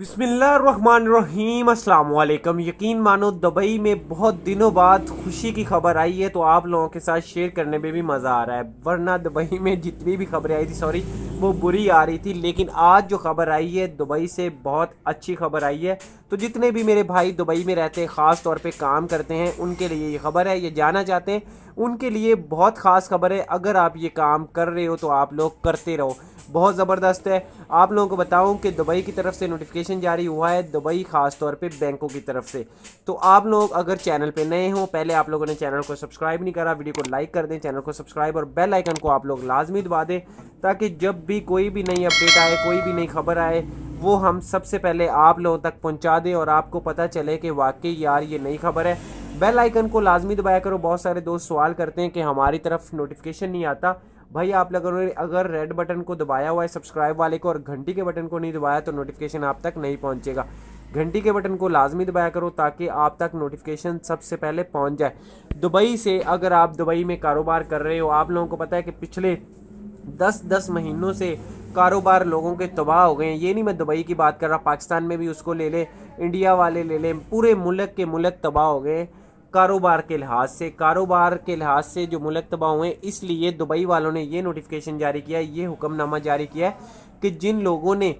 बिसमीम अल्लाम यकीन मानो दुबई में बहुत दिनों बाद खुशी की खबर आई है तो आप लोगों के साथ शेयर करने में भी मज़ा आ रहा है वरना दुबई में जितनी भी खबरें आई थी सॉरी वो बुरी आ रही थी लेकिन आज जो खबर आई है दुबई से बहुत अच्छी खबर आई है तो जितने भी मेरे भाई दुबई में रहते हैं ख़ास तौर पर काम करते हैं उनके लिए ये खबर है ये जाना चाहते हैं उनके लिए बहुत ख़ास खबर है अगर आप ये काम कर रहे हो तो आप लोग करते रहो बहुत ज़बरदस्त है आप लोगों को बताऊँ कि दुबई की तरफ से नोटिफिकेशन नोटिफिकेशन जारी हुआ है दुबई ख़ास तौर पे बैंकों की तरफ से तो आप लोग अगर चैनल पे नए हों पहले आप लोगों ने चैनल को सब्सक्राइब नहीं करा वीडियो को लाइक कर दें चैनल को सब्सक्राइब और बेल आइकन को आप लोग लाजमी दबा दें ताकि जब भी कोई भी नई अपडेट आए कोई भी नई खबर आए वो हम सबसे पहले आप लोगों तक पहुँचा दें और आपको पता चले कि वाकई यार ये नई खबर है बेल आइकन को लाजमी दबाया करो बहुत सारे दोस्त सवाल करते हैं कि हमारी तरफ नोटिफिकेशन नहीं आता भाई आप लोगों अगर रेड बटन को दबाया हुआ है सब्सक्राइब वाले को और घंटी के बटन को नहीं दबाया तो नोटिफिकेशन आप तक नहीं पहुँचेगा घंटी के बटन को लाजमी दबाया करो ताकि आप तक नोटिफिकेशन सबसे पहले पहुंच जाए दुबई से अगर आप दुबई में कारोबार कर रहे हो आप लोगों को पता है कि पिछले दस दस महीनों से कारोबार लोगों के तबाह हो गए हैं ये नहीं मैं दुबई की बात कर रहा पाकिस्तान में भी उसको ले लें इंडिया वाले ले लें पूरे मुल्क के मुल्क तबाह हो गए हैं कारोबार के लिहाज से कारोबार के लिहाज से जो मुलक तबाह हुए इसलिए दुबई वालों ने ये नोटिफिकेशन जारी किया ये हुक्मनामा जारी किया है कि जिन लोगों ने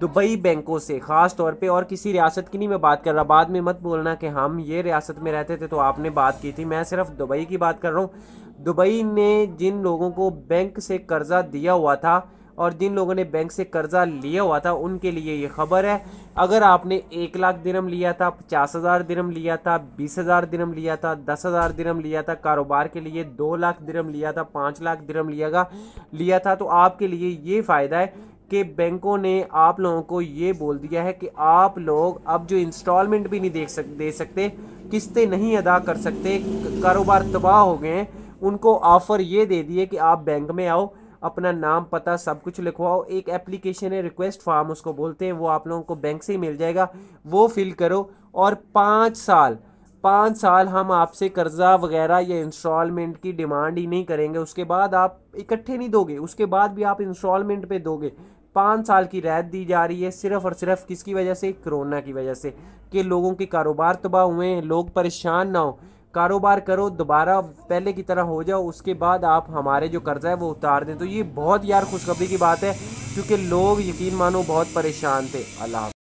दुबई बैंकों से ख़ास तौर पे और किसी रियासत की नहीं मैं बात कर रहा बाद में मत बोलना कि हम ये रियासत में रहते थे तो आपने बात की थी मैं सिर्फ दुबई की बात कर रहा हूँ दुबई ने जिन लोगों को बैंक से कर्ज़ा दिया हुआ था और जिन लोगों ने बैंक से कर्जा लिया हुआ था उनके लिए ये खबर है अगर आपने एक लाख दिनम लिया था पचास हज़ार दिनम लिया था बीस हज़ार दिनम लिया था दस हज़ार दिनम लिया था कारोबार के लिए दो लाख दिनम लिया था पाँच लाख दिनम लिया लिया था तो आपके लिए ये फ़ायदा है कि बैंकों ने आप लोगों को ये बोल दिया है कि आप लोग अब जो इंस्टॉलमेंट भी नहीं देख सक दे सकते किस्तें नहीं अदा कर सकते कारोबार तबाह हो गए हैं उनको ऑफ़र ये दे दिए कि आप बैंक में आओ अपना नाम पता सब कुछ लिखवाओ एक एप्लीकेशन है रिक्वेस्ट फॉर्म उसको बोलते हैं वो आप लोगों को बैंक से ही मिल जाएगा वो फिल करो और पाँच साल पाँच साल हम आपसे कर्ज़ा वगैरह या इंस्टॉलमेंट की डिमांड ही नहीं करेंगे उसके बाद आप इकट्ठे नहीं दोगे उसके बाद भी आप इंस्टॉलमेंट पे दोगे पाँच साल की रायत दी जा रही है सिर्फ और सिर्फ किसकी वजह से कोरोना की वजह से कि लोगों के कारोबार तबाह हुए हैं लोग परेशान ना हो कारोबार करो दोबारा पहले की तरह हो जाओ उसके बाद आप हमारे जो कर्जा है वो उतार दें तो ये बहुत यार खुशखबरी की बात है क्योंकि लोग यकीन मानो बहुत परेशान थे अल्लाह